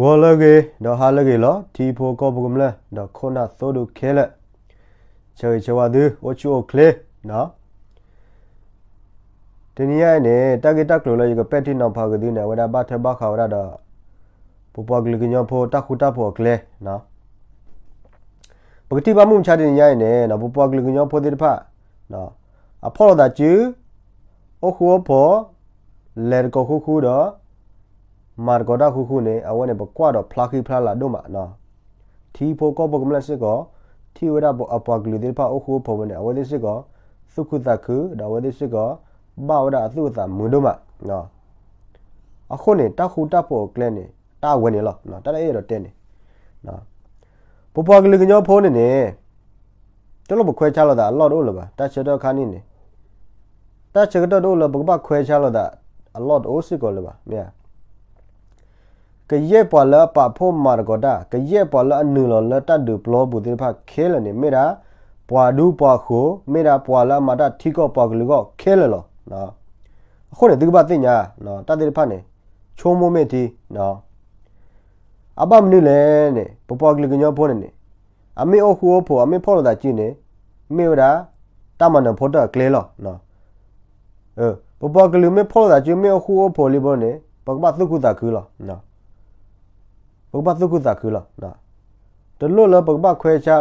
ဝော်လကေတော့ဟာလကေလောတီဖိုကောပကမလတော့ခုနသို့တို့ခဲလက်ချေချေဝါသူဝချိုကလေနော်တနည်းရနေတက်ဂက်တက်ကလိုလေကပက်တိနော်ဖာကဒီနေဝဒါဘာထဘာခါဝရတော့ပပကလကညောဖိုတက်ခုတက်ဖို့ကလေနော်ပကတိဘာမှုချတဲ့ညရနေနော်ပပကလကညောဖိုတဲ့ဖာနော်အဖော်ဒါကျူအခုဘောလဲကခုခုတော့မာဂောဒခုခုနေအဝနေဘကွာတော့ဖလာခိဖလာလာတို့မှာနော်သီဖိုကောဘကမလစစ်ကောသီဝရဘအပွားကလူဒီဖာအခုဖဝနေအဝဒစစ်ကောသုခုတခုဒါဝဒစစ်ကောဘာဝဒအသုတမွန်းတို့မှာနော်အခုနေတခုတဖို့ကလဲနေတဝင်နေလားနော်တရဲရတော့တင်းနေနော်ပပွားကလူကညောဖိုးနေနေတလို့ဘခွဲချလို့တာအလော့တို့လို့ပါတချက်တော့ခါနေနေတချက်တော့တို့လို့ဘကဘခွဲချလို့တာအလော့တို့စစ်ကောလို့ပါမြတ်ကရဲ့ပေါ်လာပဖို့မာရကောတာကရဲ့ပေါ်လာအနူလော်လတ်တူဘလောဘူးတဲ့ဖခဲလနေမေတာပွာဒူပွာခိုမေတာပွာလာမာတာထီကောပွာကလူကောခဲလလောနော်အခုနေဒီကပါတင်ညာနော်တတဲ့ဖနေချုံမိုမေတီနော်အဘမနူလဲနေပပွာကလူကညောဖို့နေအမေအခိုဖို့အမေဖော်လာကြည့်နေမေတာတမန်ဖို့တာကလေလောနော်เออปปกลุเมพอดาจิเมอคูโอโพลิบอเนปกมาตุกุตาคือล่ะเนาะပုပ္ပသုကုသခုလာဒါတလို့လပုပ္ပခွဲချာ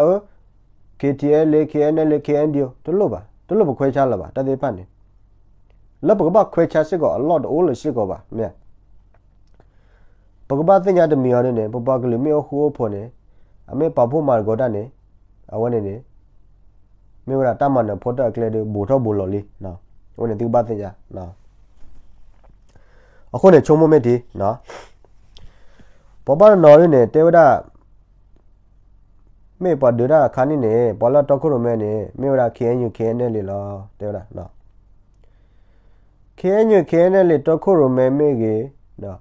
KTL KNL KNDO တလို့ပါတလို့ပခွဲချာလာပါတသေးဖတ်နေလပုပ္ပခွဲချာစစ်ကောအလော့တိုးလို့စစ်ကောပါမြန်ပုပ္ပတင်ညာတမီော်နေပုပ္ပကလေးမေဟိုးဖို့နေအမေပဖို့မာဂောတာနေအဝနေနေမေဝရတမန်ဖော်တာကလေးတွေဘူတော့ဘူလော်လေးနော်ဟိုနေသူပတင်ညာနော်အခုနေချုံမမဲ့ဒီနော်ပေါ်ပါနော်ရနေတေဝဒမေပဒရာခါနိနေပေါ်လာတော့ခုရမဲနေမေဝရာခဲညုခဲနေလေလောတေဝဒနော်ခဲညုခဲနေလေတော့ခုရမဲမေကေနော်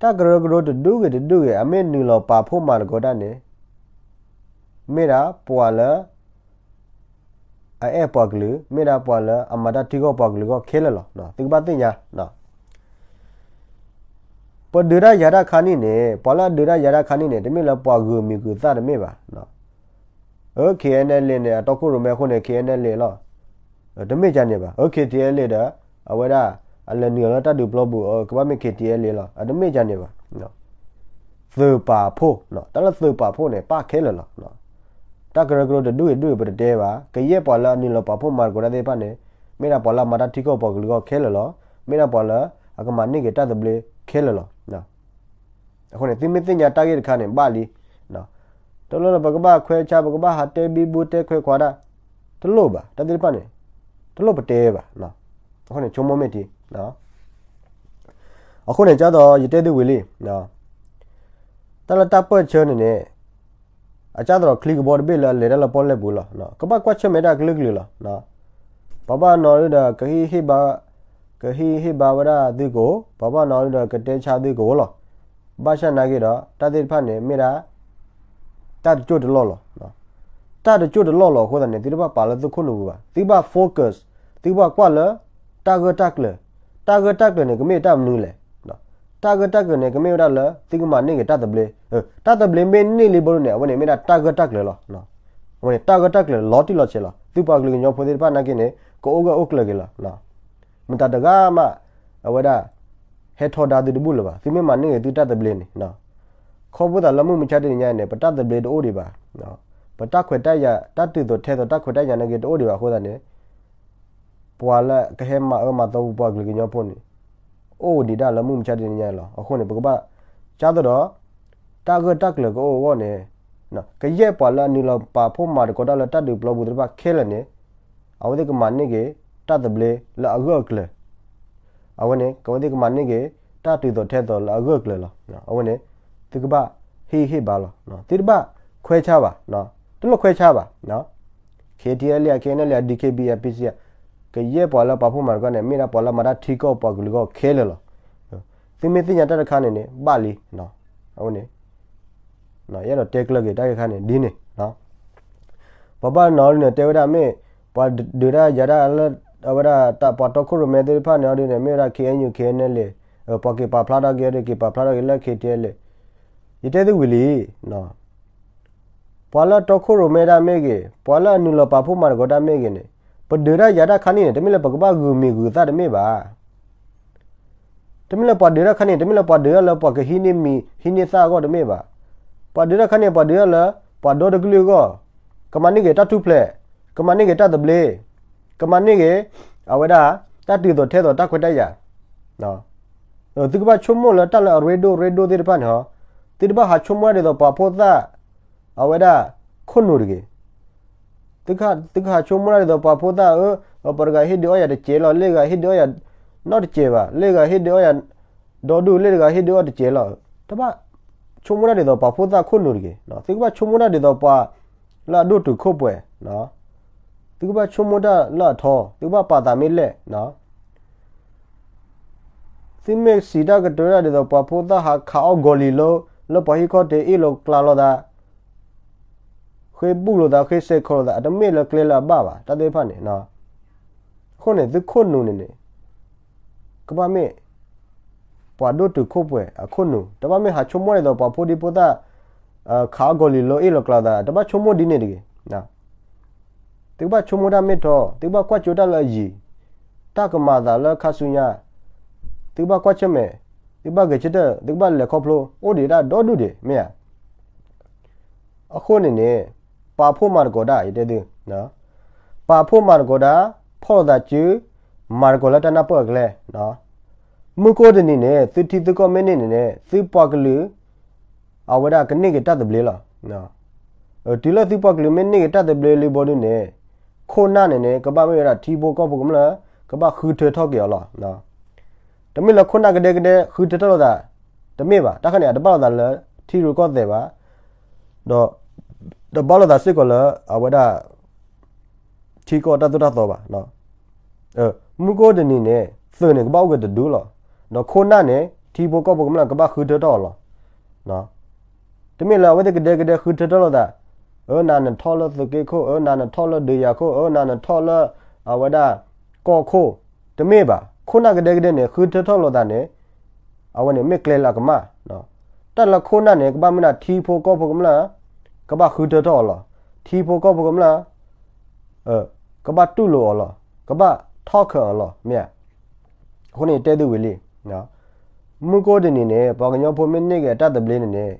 တကရကရတဒုကတဒုကအမေနီလောပါဖို့မာလကောတနေမေရာပွာလာအဲပွာကလူမေရာပွာလာအမတာတီကောပွာကလူကခဲလလောနော်တိကပါတင်ညာနော်ပဒရာယာရခါနိနေပလာဒရာယာရခါနိနေတမင်လာပွားဂူမီကူသတမေပါနော်โอเคเนี่ยเลยเนี่ยตอกโรเมคนเนี่ยเคเนี่ยเลยล่ะတမေကြနေပါโอเคတည်းလေတာအဝဲတာအလနီရတတူဘလော့ဘူးကဘာမေခေတည်းလေလားအတမေကြနေပါနော်သေပါဖို့နော်တလသေပါဖို့နဲ့ပါခဲလားနော်တကရကရတဒူဒူပတဲပါကရဲ့ပေါ်လာနီလပါဖို့မာကိုရတဲ့ပါနဲ့မေရာပေါ်လာမာတာတိကောပေါ်ကလကခဲလားမေရာပေါ်လာအကမနိကတတဘလေခဲလားအခုနေတိမတိညာတာကြီးတခါနေပါလီနော်တလောဘကဘာခွဲချဘကဘာဟာတဲဘီဘူတဲခွဲခွာတာတလောပါတတိပနေတလောပတဲပါနော်အခုနေချုံမမေတီနော်အခုနေကြတော့ရတဲ့တဲ့ဝေလေးနော်တလတပတ်ချောနေနေအကြတော့ click board ပဲလေလေလပေါ်လေဘူးလားနော်ကပကွက်ချမေတာ click လေလားနော်ဘဘနော်ရတာခဟိဟိဘာခဟိဟိဘာဝရာဒီကိုဘဘနော်ရတာကတဲချာဒီကိုလား భాష నాగిరా తదిర్ ఫానే మిరా తద్ జోడ్ లోలో తద్ జోడ్ లోలో కోదనే తిరుబా పాల దుఖును బా తిబా ఫోకస్ తిబా క్వాల టాగ టాక్ల టాగ టాక్ల నే గమే టామ్ నులే టాగ టాక్ల నే గమే రాల తిగమా నే గ తద బ్లే తద బ్లే మే ని లి బోరు నే అవనే మిరా టాగ టాక్ల లో అవనే టాగ టాక్ల లోటి లో చెలా తిబా గ్లి న్యో ఫోదిర్ ఫా నాగినే ko oga okla gela na mta daga ma awada ဟဲထော်ဒါဒီဘူလပါသူမမနေတီတတ်တဘလင်းနော်ခေါ်ဘူးတာလမှုမချတဲ့ညနေပတတ်တဘလင်းတိုးတွေပါနော်ပတခွေတက်ရတတ်တူတော့ထဲတော့တခွေတက်ရနေကတိုးတွေပါခေါ်တာနေပွာလကဟဲမအမတော့ပွာကလကညောပွန်နေအိုဒီဒါလမှုမချတဲ့ညလောအခုနေဘကပချတော့တာဂတက်လကိုဝေါနေနော်ကရဲ့ပွာလနီလပါဖို့မာကောတာလတတ်တူဘလဘူးတပါခဲလနေအဝဒကမန်နေကတတ်တဘလလအဂေါကလေ awene kawde ka manne ge ta tu do the do la go kle lo no awene tu ka ba he he ba lo no ti ba khwe cha ba no tu lo khwe cha ba no KTL ya KNL ya DKB ya PC ya ke ye pawla pa phu mar ga ne mira pawla mara thi ko pa glu go khe le lo ti me ti nya ta kha ne ne ba li no awene no ya lo tek le ge ta kha ne di ne no ဘဘနော်နဲ့တေဝဒမေပဒဒရာဂျရာလအဝရတပတခုရမေဒီဖာနေအဒီနေမေရာခေညုခေနေလေပကေပါဖလာတာဂေရကေပါဖလာတာဂေလခေတဲလေယတဲသူဝီလီနော်ပွာလာတခုရမေရာမေကေပွာလာနူလပါဖုမာဂောတာမေကေနေပဒေရာယာတာခဏိနေတမီလပကပဂူမီဂူသတမေပါတမီလပဒေရာခဏိတမီလပဒေရာလပကဟိနေမီဟိနေသာဂောတမေပါပဒေရာခဏိပဒေရာလပဒောဒဂလူဂောကမနိကေတတူဖလေကမနိကေတတဘလေကမနိကေအဝဒတတ်တီတော့ထဲတော့တခွတ်တရနော်သူကပါချုံမလတလရေဒိုရေဒိုဒီပန်ဟောတိဘဟာချုံမရတော့ပပိုတာအဝဒခွနူရကေตึกหาตึกหาชมราเดอปาพูตาเออปรกาฮิดอยาเดเจลอเลกาฮิดอยานอดเจบาเลกาฮิดอยาดอดูเลกาฮิดอยาเดเจลอตะบะชมราเดอปาพูตาคุนูรเกเนาะตึกบะชมราเดอปาละดูตุคุปวยเนาะသူကချုံမဒလာထောသူကပါတာမေလက်နော်စင်မေစီဒါကတော်ရတဲ့ပပိုတာဟာခါအောဂိုလီလိုလပဟိခေါ်တဲ့အီလိုကလာလိုဒါခေဘူးလိုဒါခေစေခေါ်ဒါအတမေလကလေလာဘာပါတသေးဖတ်နေနော်ခုနဲ့သခုနုနေနေကပမေပွာဒိုတုခုပွဲအခုနုတပမေဟာချုံမရတဲ့ပပိုဒီပိုတာခါဂိုလီလိုအီလိုကလာဒါတပချုံမဒီနေတကယ်နော်တေဘချုံမဒမေထောတေဘကွာချိုတလယီတကမာဒါလခဆုညာတေဘကွာချမေတေဘဂချတတေဘလက်ခဖလိုအိုဒေတာဒေါ်ဒုဒေမေယအခုနေနေပါဖို့မာကောဒါရတဲ့တဲ့နော်ပါဖို့မာကောဒါဖော်တာကျူမာကောလတနာပေါ်ကလေနော်မုကိုဒနေနဲ့သူတီတကောမင်းနေနဲ့သူပွားကလူအဝဒကနိကတတ်တယ်လေလားနော်ဒီလသူပွားကလူမင်းနေကတတ်တယ်လေဘောနေနဲ့ခိုနာနေနေကဘာမေရတီဘောကောဘကမလာကဘာခືထေထောက်ကြော်လာနော်တမိလခုနာကတဲ့ကတဲ့ခືထေထောက်တာတမိပါတခဏရတပတ်တာလဲထီရိုကော့တဲ့ပါတော့တပတ်တာစစ်ကောလဲအဝဒထီကောတတတတော့ပါနော်အဲမူကိုတနေနဲ့သွနေကပောက်ကတဒူးလောနော်ခုနာနဲ့ထီဘောကော့ဘကမလာကဘာခືထေထောက်လောနော်တမိလဝဒကတဲ့ကတဲ့ခືထေထောက်လာအနာနထောလသကေခိုအနာနထောလဒေယာခိုအနာနထောလအဝဒကောခိုတမေပါခုနကတဲ့ကတဲ့နဲ့ခືထောလတာနဲ့အဝနဲ့မက်ကလေလာကမနော်တက်လခုနနဲ့ကပမနာထီဖိုကောဖကမလားကပခືထောလထီဖိုကောဖကမလားအဲကပတုလောလကပထောခောလမြတ်ခုနေတဲသူဝီလေးနော်မုကိုတနေနဲ့ပေါကညောဖိုမင်းနေကတတ်တပလေးနေနဲ့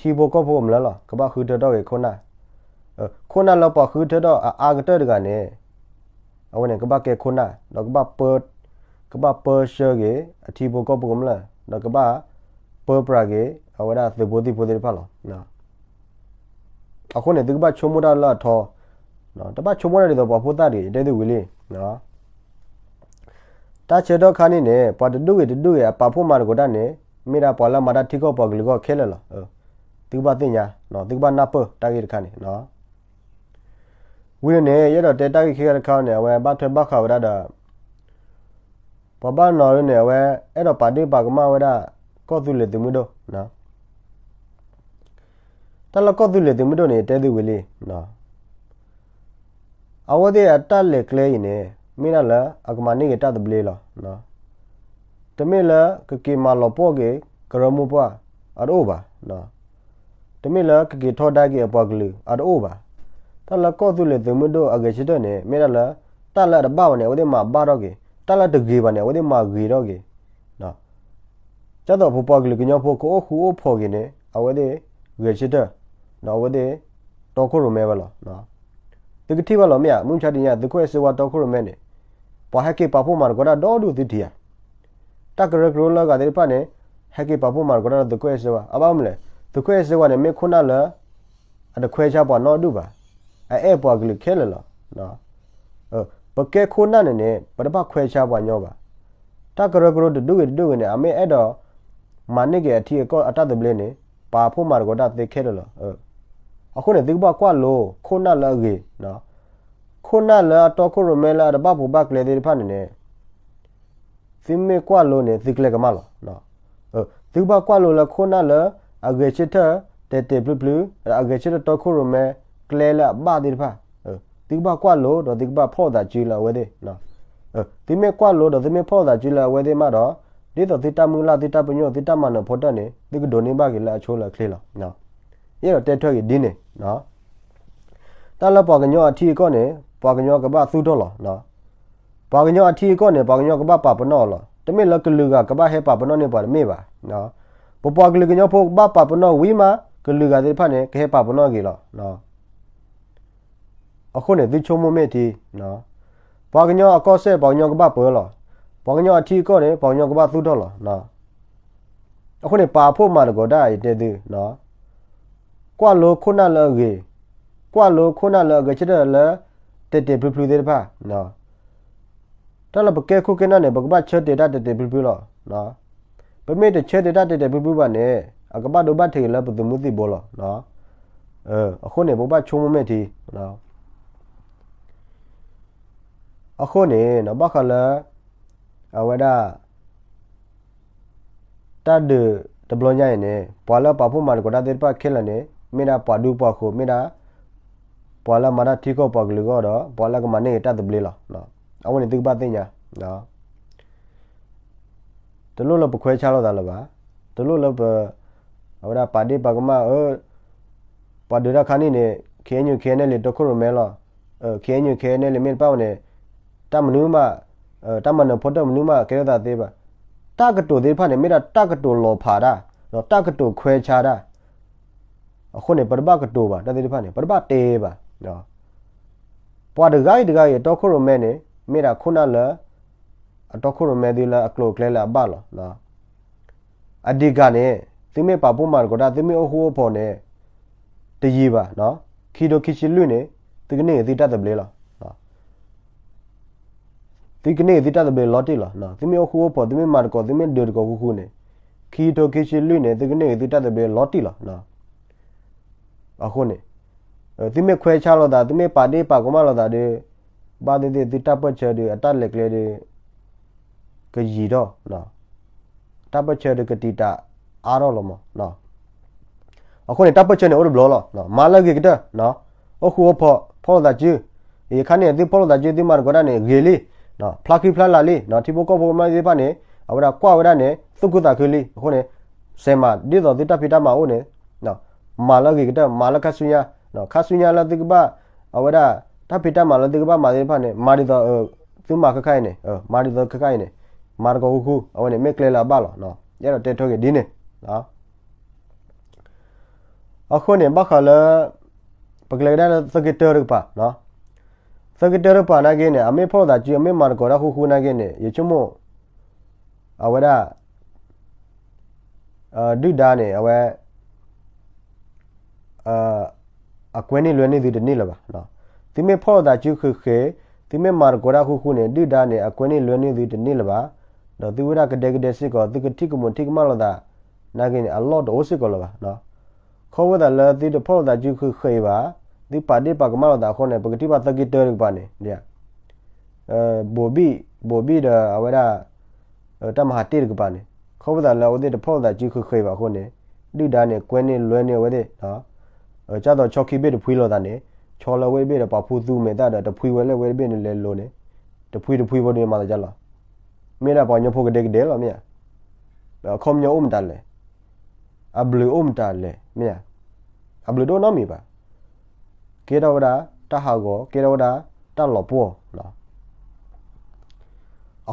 ทีโบก็พมแล้วหรอกบ้าคือเธอดอกเอคนน่ะ เออ คนน่ะเราปอคือเธอดอกอากเตอร์กันเนี่ยเอาวันนี้ก็บ้าแกคนน่ะเราก็บ้าเปิดก็บ้าเปิดเชื่อเกทีโบก็พมแล้วเราก็บ้าเปิดปรากเกเอาวันนั้นเธอโบดีโบดีพัลหรอนะအခုနဲ့ဒီကဘချုံမတာလာထောနော်တပတ်ချုံမတာတွေတော့ပေါ်ဖို့တတ်တယ်တဲ့သူဝီလေးနော်တာချေတော့ခါနေနဲ့ပေါ်တူတူရဲ့တူရဲ့ပါဖို့မာကိုတတ်နေမိရာပေါ်လာမာတာထိကောပေါ်ကလေးကခဲလလားသူဘာတင်ညာနော်သူဘာနာပတာဂီတခါနေနော်ဝိရနေရတော့တဲတာဂီခေကတခါနေဝဲဘတ်ထွဲဘတ်ခါဝရတာပပနော်ရနေဝဲအဲ့တော့ပါတိပါကမဝရကော့သူလေသူမတို့နော်တလကော့သူလေသူမတို့နေတဲသူဝေလေးနော်အဝဒေအတလေကလေးနေမင်းလားအကမနေတတ်တပလေးလားနော်တမင်လားကကေမာလောပေါ့ကေကရမူပွားအရောပါနော်တမီလာကကေထော်ဒါကေအပွားကလူအတိုးပါတလကောသူလေသမဒိုအကေချတဲ့နေမေရလာတလရဘာဝနေဝဒီမှာဘာတော့ကေတလတကေပါနေဝဒီမှာဂေတော့ကေနော်ကျတော့ဖောပွားကလူကညောဖို့ကိုခုအဖို့ကေနေအဝဒီဂေချတဲ့နော်ဝဒီတော့ခုရမဲပါလားနော်တကတိပါလောမြမွန်ချတင်ရတခွဲစေဝါတော့ခုရမဲနေပဟကေပပမာဂရဒေါဒုတိတိယတကရကရလကတဲ့ပါနေဟကေပပမာဂရတခွဲစေဝါအဘမလဲတခွဲစေဝနေမေခုနာလအတခွဲချပွားနော်ဒူပါအဲ့ပွားကလေးခဲလလနော်ပကဲခုနာနေနေပတပခွဲချပွားညောပါတကရကရဒူဝေဒူဝေနေအမေအဲ့တော့မနိကေအထီကောအတတပလဲနေပါဖို့မာကောတာသိခဲလလအခုနေဒီဘကွာလိုခုနာလကေနော်ခုနာလတော့ခုရမဲလာတပပူဘကလေးတွေဖတ်နေနေစင်မေကွာလိုနေသိကလေကမလနော်ဒီဘကွာလိုလခုနာလအဂေချစ်တာတေတေပလူပလူအဂေချစ်တာတော့ခုရမဲကလဲလာဘာဒီဖာတိကဘကွာလို့တော့တိကဘဖော့တာကြည်လာဝဲတဲ့နော်အဲဒီမဲ့ကွာလို့တော့ဒီမဲ့ဖော့တာကြည်လာဝဲတဲ့မှာတော့ဒီတော့တိတမူလာတိတပညောတိတမနဖော့တဲ့နေဒီကဒိုနေဘာကလာချိုးလာခလေလာနော်ရဲ့တော့တဲထွက်ကြီးဒင်းနေနော်တလပကညောအထီကောနေပကညောကပသုတော့လောနော်ပကညောအထီကောနေပကညောကပပပနောလောတမင်လကလူကကပဟဲပပနောနေပါမေပါနော်ပပကလကညောဖို့ဘာပပနောဝီမာကလူကတဲ့ဖနဲ့ခဲပပနောကေလောနော်အခုနဲ့ဒီချုံမမေတီနော်ဘာကညောအကောဆက်ဘောင်ညောကပပွဲလောဘောင်ညောအထီကောနဲ့ဘောင်ညောကပသုတော့လောနော်အခုနဲ့ပါဖို့မှာတော့ဒါရတဲ့သေးနော်ကွာလိုခုနလောကေကွာလိုခုနလောကေချတဲ့လဲတက်တက်ပြပြသေးတပါနော်တော်လပကဲခုကဲနဲ့ဘကပချက်တဲ့တက်တက်ပြပြလောနော်ပမေတချက်တတတတပပပါနဲ့အကပတ်တော့ဘတ်ထေလပသူမှုတိဘောလားနော်เออအခုနေဘဘချုံမမဲ့တီနော်အခုနေနဘခလာအဝဒတဒတဘလညာနေပွာလာပဖို့မာကဒါတဲ့ပါခဲလနေမိနာပဒူပါခုမိနာပွာလာမရာတီကောပကလူကောတော့ပွာလာကမနေတတ်တပလေလားနော်အဝနေတိကပါတင်ညာနော်တလို့လပခွဲချလို့တာလပါတလို့လပအဝရပါဒီပါကမအပဒရခဏိနေခဲညုခဲနဲ့လေတခရမဲလောအခဲညုခဲနဲ့လေမင်းပေါ့နေတမနုမတမနဖတ်တမနုမကဲရတာသေးပါတကတိုသေးဖာနေမိတာတကတိုလောဖာတာနော်တကတိုခွဲချတာအခုနေပရဘကတိုပါတသေးဖာနေပရဘတေးပါနော်ပွားဒဂိုင်းဒဂိုင်းတော့ခရမဲနေမိတာခုနလားအတော့ခုရမဲဒီလာအကလောကလဲလာဘာလောနော်အဒီကနဲ့သူမေပါပုံမာကောဒါသူမေအဟိုးဖို့နဲ့တကြီးပါနော်ခီတိုခီချီလွနဲ့ဒီကနေ့ဒီတတ်တယ်လေလားနော်ဒီကနေ့ဒီတတ်တယ်လေလော်တီလားနော်သူမေအဟိုးဖို့သူမေမာကောသူမေဒေကောခုခုနဲ့ခီတိုခီချီလွနဲ့ဒီကနေ့ဒီတတ်တယ်လေလော်တီလားနော်အခုနဲ့သူမေခွဲချလို့ဒါသူမေပါတေးပါကောမလို့ဒါဒီဘာဒီဒီတတ်ပတ်ချက်ဒီအတက်လက်လေဒီကยีတော့နော်တပ်ပတ်ချက်တကတိတာအားတော့လောမနော်အခုနေတပ်ပတ်ချက်နေအော်ဘလောလောနော်မာလကေကတနော်အခုဟောဖောလာကျူဒီခါနေဒီဖောလာကျူဒီမာကရနေဂေလီနော်ဖလာကီဖလာလာလီနော်ဒီဘောကောဘောမဒီပါနေအဝရကွာဝရနေသုကုတာခေလီအခုနေဆေမာဒီတော့ဒီတပ်ဖီတာမအိုနေနော်မာလကေကတမာလကဆုညာနော်ခါဆုညာလာတိကဘာအဝရတပ်ဖီတာမာလတိကဘာမာဒီပါနေမာဒီတော့သူမာခခိုင်နေမာဒီတော့ခခိုင်နေမာကိုခုအဝင်မေကလလာပါလောနော်ရတော့တက်ထုတ်ကဒီနေနော်အခုနေဘခလာပကလေဒါစကတရပါနော်စကတရပါနာကင်းနေအမေဖောတာကြည့်အမေမာကိုရခုခုနာကင်းနေရချမအဝဒအဒုဒါနေအဝဲအအကွဲနေလွယ်နေဒီတနေ့လပါနော်ဒီမေဖောတာကြည့်ခခေဒီမေမာကိုရခုခုနေဒုဒါနေအကွဲနေလွယ်နေဒီတနေ့လပါနော်သူဝိရကဒေကဒေစစ်ကောသူကတိကမွန်တိကမလဒါနာဂင်အလော့ဒိုစစ်ကောလပါနော်ခောဝဒလာတိတဖောဒါဂျူခုခေပါဒီပါဒီပါကမလဒါခေါနေပကတိပါတကိတဲရပါနေညအဲဘိုဘီဘိုဘီဒါအဝရတမဟာတိရကပါနေခောဝဒလာဝဒတဖောဒါဂျူခုခေပါခေါနေဒိဒါနေကွဲနေလွဲနေဝဒနော်ကြတော့ချော်ခိဘစ်တဖွေးလော်တာနေချော်လဝဲဘစ်တပါဖူးသူမေတာတဖွေးဝဲလဲဝဲဘစ်နေလဲလို့နေတဖွေးတဖွေးပေါ်နေမှာလာကြလားมีระบอยพูกเด็กเดลอเมียแล้วคอมยอมตันเลยอับลืออมตันเลยเมียอับลือโดนน้อมีปะ เกดาวดาตาหากอเกดาวดาตาหลอปัวเนาะ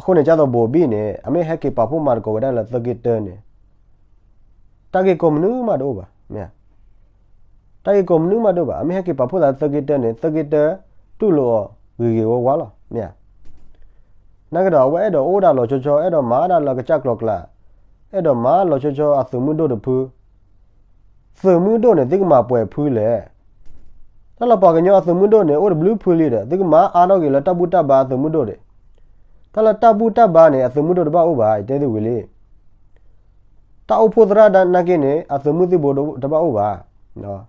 အခုနေကြတော့ဘိုဘီနဲ့အမေဟက်ကပပူမာကိုဒါလာတကိတန်နဲ့တာကေကွန်နူမတော့ပါမြတ်တာကေကွန်နူမတော့ပါအမေဟက်ကပပူလာတကိတန်နဲ့တကိတတူလို့ဂီဂီဝါလာမြတ်นักดอเวดอโอดาลอจอจอเอดอมาดาลอกจักลอกละเอดอมาลอจอจออะสมุโดดพูสมุโดเนี่ยติกมาป่วยพูแหละတလပါကညအသမှုတို့နဲ့ or blue ဖွေးလေးတဲ့ဒီကမှာအာတော့ကြီးလတပူတပါအသမှုတို့တဲ့တလတပူတပါနဲ့အသမှုတို့တပါဥပါတဲသူဝေလေးတောက်ဖို့သရဒနာကင်းနဲ့အသမှုတိဘောတို့တပါဥပါနော်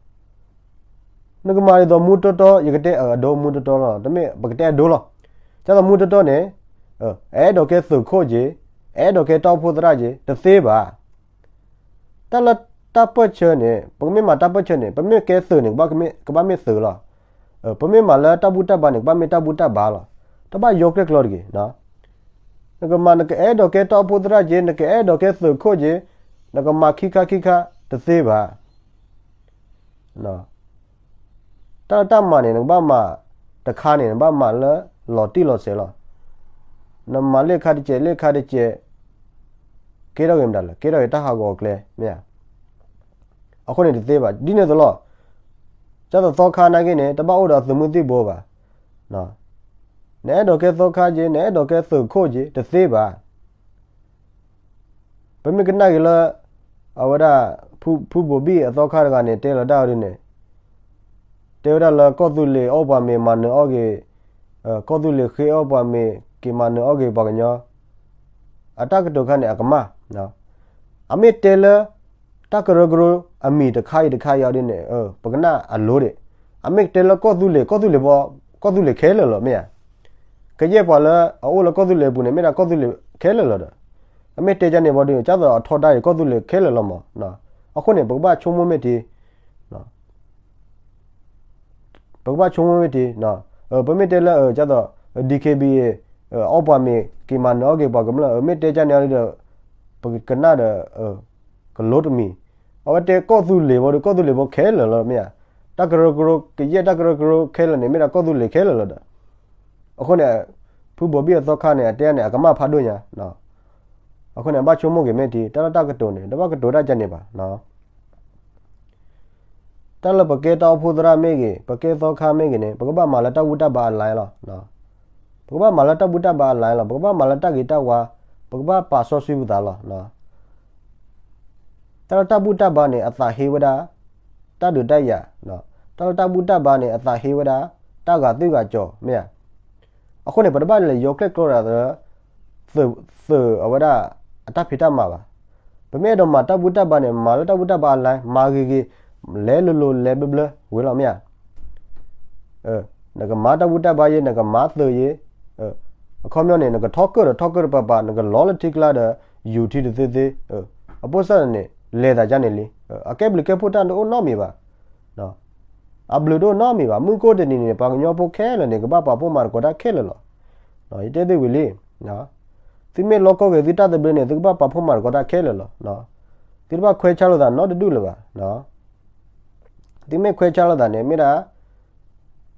နကမာရီတော့မူတတော်ရကတဲ့အတော်မူတတော်လားဒါမဲ့ပကတဲ့ဒိုးလားကျတော့မူတတော်နဲ့အဲတော့ကဲစုခို့ကြီးအဲတော့ကဲတောက်ဖို့တရကြီးတသေးပါတလတပ်ပတ်ချနေပမေမတပ်ပတ်ချနေပမေကဲစုနေဘာကမေကဘာမေစုလားပမေမလာတဘူတဘာနေဘာမေတဘူတဘာလားတဘယောကရက်လော်ကြီးနော်နကမနကအဲတော့ကဲတောက်ဖို့တရကြီးနကအဲတော့ကဲစုခို့ကြီးနကမခိခခိခတသေးပါနော်တတမနေနဘာမတခါနေနဘာမလလော်တီလော်ဆဲလော်နမလေးခါတကျလေးခါတကျကေတော့ရင်ဒါလားကေတော့ရတဟာကောကလေမြတ်အခုနေတသေးပါဒီနေသလားကျတော့သောခါနိုင်ကနေတပောက်တော့သမှုသိဘောပါနော်နဲတော့ကဲသောခါကြီးနဲတော့ကဲသုခို့ကြီးတသေးပါဘယ်မကနာကလာအဝဒဖူဖူဘဘီအသောခါကနေတဲလာတော့ရနေတဲရလာကော့သူလေအောပါမေမန်အောကေကော့သူလေခေအောပါမေကေမနောဂေပကညောအတကတုခနဲ့အကမနော်အမေတဲလတကရဂရအမီတခိုင်တခိုင်ရောက်နေအပကနာအလိုတဲ့အမေတဲလကောသူလေကောသူလေဘောကောသူလေခဲလလောမေကကြက်ပါလအိုလကောသူလေဘူးနေမေကောသူလေခဲလလောအမေတဲကြနေဘောဒီကျတော့ထော်တာကောသူလေခဲလလောမနော်အခုနေဘဘချုံမမေတီနော်ဘဘချုံမမေတီနော်ဘမေတဲလကျတော့ DKB ရဲ့အော်ပါမေကီမနောကေပါကမလာအမေတဲချန်နေရတဲ့ပကနာတဲ့ကလော့တမီအဝတဲကော့သူလေဘောကော့သူလေဘောခဲလော်လော်မြတကရကရကရတကရကရခဲလော်နေမြကော့သူလေခဲလော်လော်တာအခုနဲ့ဖူဘောပြီးတော့ခါနေတဲနေအကမဖတ်တော့ညာနော်အခုနဲ့ဘာချုံမုတ်ကေမဲဒီတတတကတုံနေတပကဒေါ်တာကြနေပါနော်တလပကေတောဖူဒရာမေကေပကေသောခါမေကေနေပကပမာလတဝုတပါလိုင်းလောနော်ပကပမလာတဘူးတဘာလိုင်လာပကပမလာတဂီတဝါပကပပါဆောဆွေးဘူးတာလားနော်တရတဘူးတဘာနဲ့အသာဟေဝဒာတတ်တူတက်ရနော်တရတဘူးတဘာနဲ့အသာဟေဝဒာတကသူကကြော်မြတ်အခုနဲ့ပတပတ်လည်းယောကလက်ကလောရာသသေအဝဒအတဖိတမှာပါပမဲတော့မှာတဘူးတဘာနဲ့မာလတဘူးတဘာလိုင်းမာဂီဂီလဲလလိုလဲဘဘလဝေလာမြတ်အဲငကမာတဘူးတဘာရဲ့ငကမာသေရဲ့အခေါမျောနေငါထောက်ကတော့ထောက်ကတော့ပပငါလောလတိကလာတဲ့ယူတီတဲ့သေးသေးအပေါ်စတဲ့လေတာကြနေလေအကဲဘလကဖို့တန်တော့နော်မီပါနော်အဘလူတော့နော်မီပါမူကိုတဲ့နေနေပါညောဖို့ခဲလနေကပပဖို့မာကတော့ခဲလလောနော်ဒီတဲ့သေးဝီလေနော်ဒီမဲ့လောကောကဒီတာတဲ့ဘယ်နေဒီကပပဖို့မာကတော့ခဲလလောနော်ဒီဘခွဲချလို့တာနော်တူလပါနော်ဒီမဲ့ခွဲချလို့တာနေမိတာ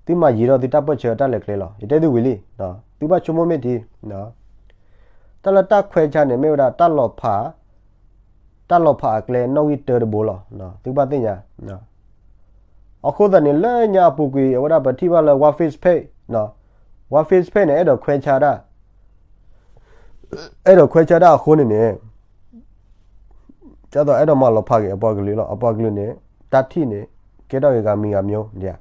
တိမရေတော့တိတပ်ပတ်ချေတက်လက်ကလေးလောရတဲ့သူဝီလီနော်သူပါချုံမမေတီနော်တလတခွဲချနေမေဝဒတလောဖာတလောဖာကလေးနော်ဝီတေဘောလောနော်သူပါတင်ညာနော်အခုတနေလဲညာပူကွေဝဒပတိပါလဝါဖေ့စ်ဖေ့နော်ဝါဖေ့စ်ဖေ့နဲ့အဲ့တော့ခွဲချတာအဲ့တော့ခွဲချတာခိုးနေနေကျတော့အဲ့တော့မှလောဖာကေအပွားကလေးလောအပွားကလေးနဲ့တတိနဲ့ကဲတော့ရေကမိကမျိုးညာ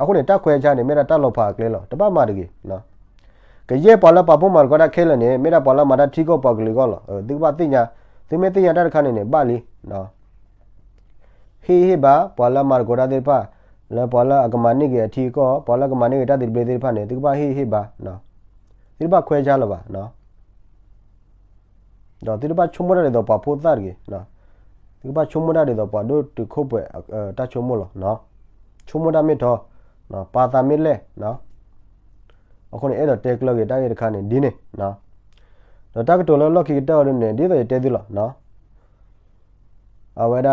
အခုနေတက်ခွဲချနေမေရတက်လောက်ဖာကလေးလောတပတ်မာတကြီးနော်ကရေပလာပပမလကဒခဲလနေမေရပလာမာတာထီကောပကလေးကောလောဒီကပတိညာဒီမေတိညာတက်ခါနေနေပါလီနော်ဟေဟေဘာပလာမာဂိုရာဒေပါလပလာအကမနိကေအထီကောပလာကမနိကေတက်ဒီဘေဒီဖာနေဒီကပဟေဟေဘာနော်ဒီကပခွဲချလောပါနော်တော့ဒီကပချုံမရတဲ့တော့ပါဖို့သားကြီးနော်ဒီကပချုံမရတဲ့တော့ပါတို့ခုပ်ပွဲတာချုံမလို့နော်ချုံမတာမြစ်တော့နော်ပါတာမစ်လဲနော်အခုနေအဲ့တော့တက်ကလော့ကြီးတာရဲ့တစ်ခါနေဒီနေနော်တော့တပ်တော်လောလော့ကြီးတောက်ရင်းနေဒီပဲတဲသီလောနော်အဝဒ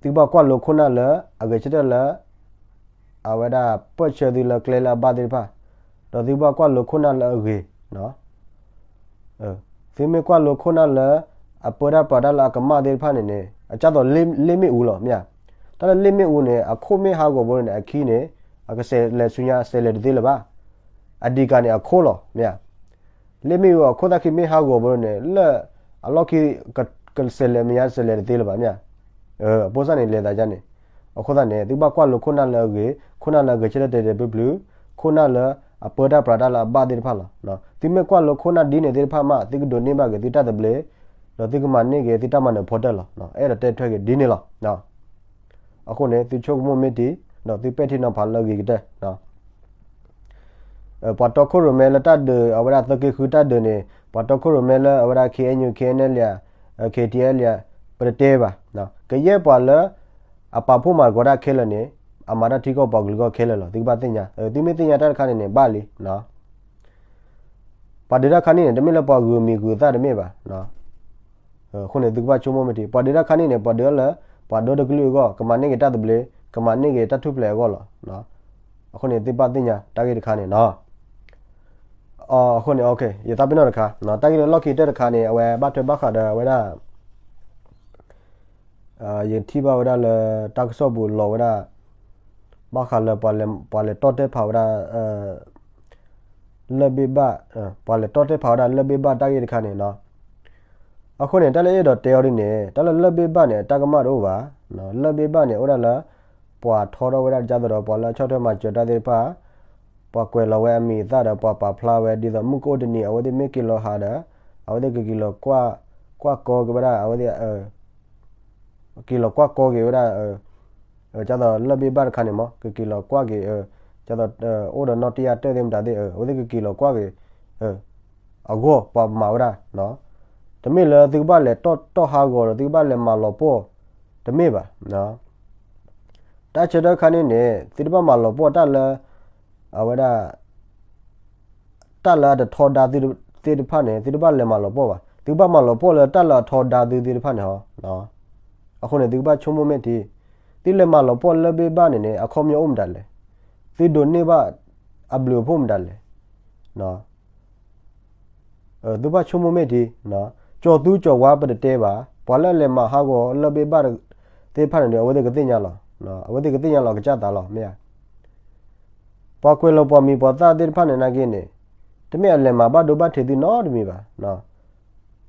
တိဘကွာလောခုနာလအဂေချတလအဝဒပတ်ချဒီလကလေလာဘာဒီပါတော့တိဘကွာလောခုနာလအဂေနော်အဲသေမေကွာလောခုနာလအပဒပဒလာကမဒီဖာနေနေအကြတော့လိမိဦးလောမြတ်တော်လိမိဦးနေအခုမေဟာကိုဘောနေအခီးနေအကစဲလက်ဆုညာဆဲလက်ဒီလပါအဒီကနေအခေါ်လို့မြလေမီကိုခေါ်တာခိမေဟာကိုဘလို့နဲ့လအလောခိကလဆဲလက်မြဆဲလက်ဒီလပါမြအပေါ်စနေလေတာကြနေအခုသားနေသူဘကွာလို့ခုနလည်းကေခုနလည်းကေချက်တဲ့တဲ့ဘလူးခုနလည်းအပေါ်တာပရတာလာဘာတဲ့ဖလာနော်ဒီမဲ့ကွာလို့ခုနဒီနေတဲ့ဖမတိကဒိုနေမကေတိတတဲ့ဘလေနော်တိကမနေကေတိတမနေဖော်တယ်လားနော်အဲ့ဒါတဲ့ထွက်ကဒီနေလားနော်အခုနေသူချုပ်မှုမြစ်တီနော်ဒီပက်ထိနော်ဖာလော်ဂီတဲ့နော်ပတ်တော့ခိုရမဲလတဒအဝရတကေခူတဒနေပတ်တော့ခိုရမဲလအဝရခေညုခေနယ်လျာခေတီယလျာပရတေပါနော်ကရဲ့ပါလအပဖို့မှာဂရခဲလနေအမရတိကောပေါကလကခဲလလဒီပါတင်ညာဒီမေတင်ညာတက်ခါနေနေပါလီနော်ပါဒေရခါနေနေတမေလပေါကူမီကူသတမေပါနော်ခုနေဒီကပါချုံမမတီပါဒေရခါနေနေပါဒေရလပါဒေရကလူကကမနေကတတ်တဘလေကမနိကေတထုပလေကောလနော်အခုနေတိပတိညာတာကေတခါနေနော်အော်အခုနေโอเคရတာပင်းတော့တခါနော်တာကေလော့ကေတက်တခါနေအဝဲဘတ်ထွေဘခါဒဝဲနာအာယင်တိဘဝဒလတက်ဆော့ဘူလောဝဒဘခါလပါလပါလတော့တဲ့ဖာဝဒအဲလဘိဘပါလတော့တဲ့ဖာဝဒလဘိဘတာကေတခါနေနော်အခုနဲ့တက်လေရတော့တေ ori နဲ့တက်လလဘေဘနဲ့တကမတော့ပါနော်လဘေဘနဲ့ဟိုရလားပွာထောတော်ဝဲရကြတော့ပေါ်လာချော့ထဲမှာကြွတာတဲ့ပါပွာကွယ်လဝဲမီသတာပွာပါဖလာဝဲဒီတော့မုကိုဒနီအဝဒမီကီလိုဟာဒါအဝဒကီလိုကွာကွာကောကဗရာအဝဒအဲကီလိုကွာကောကေဗရာအဲကြတော့လဘီဘတ်ခါနေမကီလိုကွာကေအဲကြတော့အော်ဒါနော်တီယာတဲ့တယ်မတာတဲ့အဝဒကီလိုကွာကေအဲအဂောပွာမာဝရာနော်တမေလသူကပါလေတော့တော့ဟာကောတော့သူကပါလေမာလောပေါ်တမေပါနော်တာချတော့ခါနေနေတိတပမလောပေါ်တာလအဝဒတာလာတထောဒါတိတိတဖနေတိတပလဲမလောပေါ်ပါတိပမလောပေါ်လတာလာထောဒါတိတိတဖနေဟောနော်အခုနေတိပချုံမမဲ့တိတိလဲမလောပေါ်လဘေဘာနေနေအခေါမျိုးအုံးတယ်လေတိဒိုနေဘာအဘလူဖုံးတယ်လေနော်ဒုပချုံမမဲ့တိနော်ကြော်သူကြော်ဝါပတဲပါဘွာလက်လဲမဟာကောလဘေဘာတေဖနေတယ်ဝဲကတိညာလောနော်အဝတိကတိညာလောကကြတာလောမရပွားကွေလောပွားမီပွားတာတိဖာနေနာကင်းနေတမရလဲမှာဘာဒုဘထေတိနော်တမီပါနော်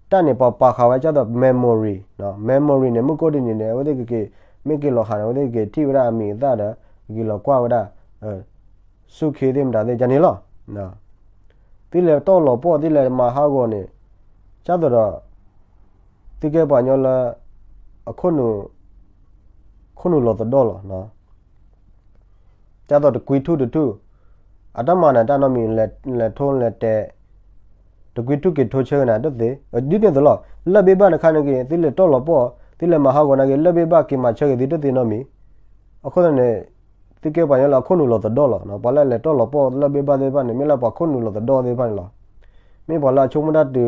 တန်နေပွားပါခါဝဲကြတော့ memory နော် memory နဲ့မုကိုတိနေနေဝတိကကေမိကေလောဟာနဝတိကေတိဝရမီတာတာကီလောကွာဝဒစုခေတိမတာတဲ့ဂျန်နေလောနော်တိလဲတော့လောပေါ်တိလဲမှာဟာကောနေကြတော့တိကေပါညောလာအခုနုခုလိုလောတော့လောနော်ကြတော့တကွီထုတထုအတမနာတနမီလက်လက်ထုံးလက်တဲ့တကွီထုကေထိုးချေနာတတဲ့ဒီနေတော့လက်ဘေးပါနခါနေကေတိလက်တော့လောပေါ့တိလက်မဟာကောနာကေလက်ဘေးပါကေမချေကေဒီတတဲ့နော်မီအခုတည်းနဲ့တိကေပါရလာခုလိုလောတော့လောနော်ဘာလဲလက်တော့လောပေါ့လက်ဘေးပါသေးပါနေမြလက်ပါခုလိုလောတော့သေးပါလောမင်းဘာလာချုံမတတ်တူ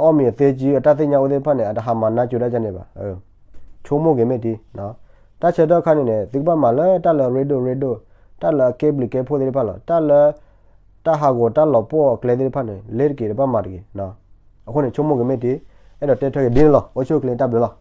အော်မီအသေးကြီးအတသိညာဦးသေးဖတ်နေအတဟာမနာကြွတတ်ကြနေပါအဲချုံမို့ကေမေတီနော်တာချက်တော့ခါနေနေဒီကပါမလာတာလရေဒိုရေဒိုတာလကေဘလကေဖိုဒီပါလာတာလတာဟာကိုတာလပေါ်ကလေးဒီပါနေလေကေပါမာရီနော်အခုနေချုံမကမေတီအဲ့တော့တက်ထွက်ဒင်းလောအချိုကလင်တပ်လော